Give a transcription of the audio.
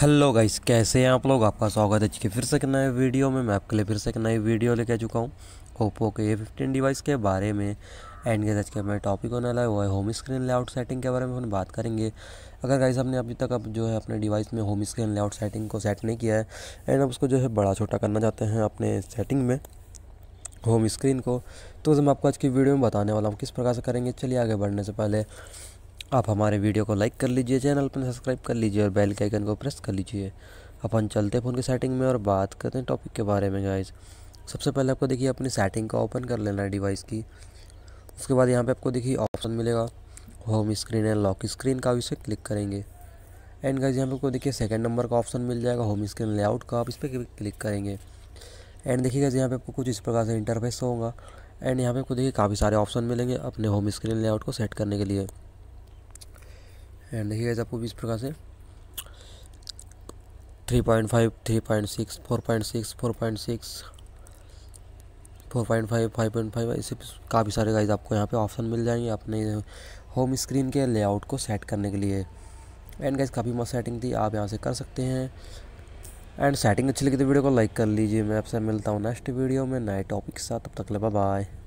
hello guys कैसे हैं आप लोग आपका स्वागत है के फिर से एक नए वीडियो में मैं आपके लिए फिर से एक नई वीडियो लेके आ चुका हूँ ओप्पो के ए फिफ्टीन डिवाइस के बारे में एंड के आज के हमारे टॉपिक होने वाला है वो है होम स्क्रीन लेआउट सेटिंग के बारे में हम बात करेंगे अगर गाइस हमने अभी तक अब जो है अपने डिवाइस में होम स्क्रीन लेआउट सेटिंग को सेट नहीं किया है एंड अब उसको जो है बड़ा छोटा करना चाहते हैं अपने सेटिंग में होम स्क्रीन को तो मैं आपको आज की वीडियो में बताने वाला हूँ किस प्रकार से करेंगे चलिए आगे बढ़ने से पहले आप हमारे वीडियो को लाइक कर लीजिए चैनल पर सब्सक्राइब कर लीजिए और बेल के आइकन को प्रेस कर लीजिए अपन चलते फ़ोन की सेटिंग में और बात करते हैं टॉपिक के बारे में गाइज सबसे पहले आपको देखिए अपनी सेटिंग को ओपन कर लेना है डिवाइस की उसके बाद यहाँ पे आपको देखिए ऑप्शन मिलेगा home screen and lock screen का इसे क्लिक करेंगे एंड गाइज यहाँ पर आपको देखिए सेकेंड नंबर का ऑप्शन मिल जाएगा होम स्क्रीन लेआउट का आप इस पर क्लिक करेंगे एंड देखिए गाइज यहाँ पर आपको कुछ इस प्रकार से इंटरफेस होगा एंड यहाँ पे आपको देखिए काफ़ी सारे ऑप्शन मिलेंगे अपने होम स्क्रीन लेआउट को सेट करने के लिए एंड देखिए आपको इस प्रकार से three point five three point six four point six four point six four point five five point five ऐसे काफ़ी सारे गाइज आपको यहाँ पे ऑप्शन मिल जाएंगे अपने होम स्क्रीन के लेआउट को सेट करने के लिए एंड गाइज काफ़ी मस्त सेटिंग थी आप यहाँ से कर सकते हैं एंड सेटिंग अच्छी लगी तो वीडियो को लाइक कर लीजिए मैं आपसे मिलता हूँ नेक्स्ट वीडियो में नए टॉपिक के साथ तब तक ले बाय